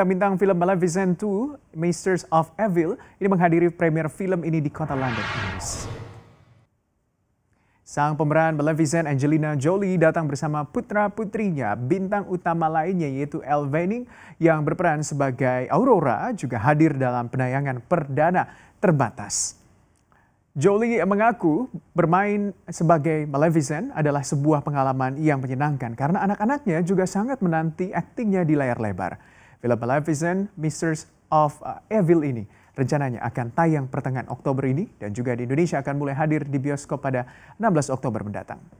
bintang-bintang film Maleficent 2, Masters of Evil, ini menghadiri premier film ini di kota London, Inggris. Sang pemeran Maleficent Angelina Jolie datang bersama putra-putrinya, bintang utama lainnya yaitu Elle Fanning yang berperan sebagai Aurora juga hadir dalam penayangan perdana terbatas. Jolie mengaku bermain sebagai Maleficent adalah sebuah pengalaman yang menyenangkan karena anak-anaknya juga sangat menanti aktingnya di layar lebar. Film Maleficent, Misters of uh, Evil ini rencananya akan tayang pertengahan Oktober ini dan juga di Indonesia akan mulai hadir di bioskop pada 16 Oktober mendatang.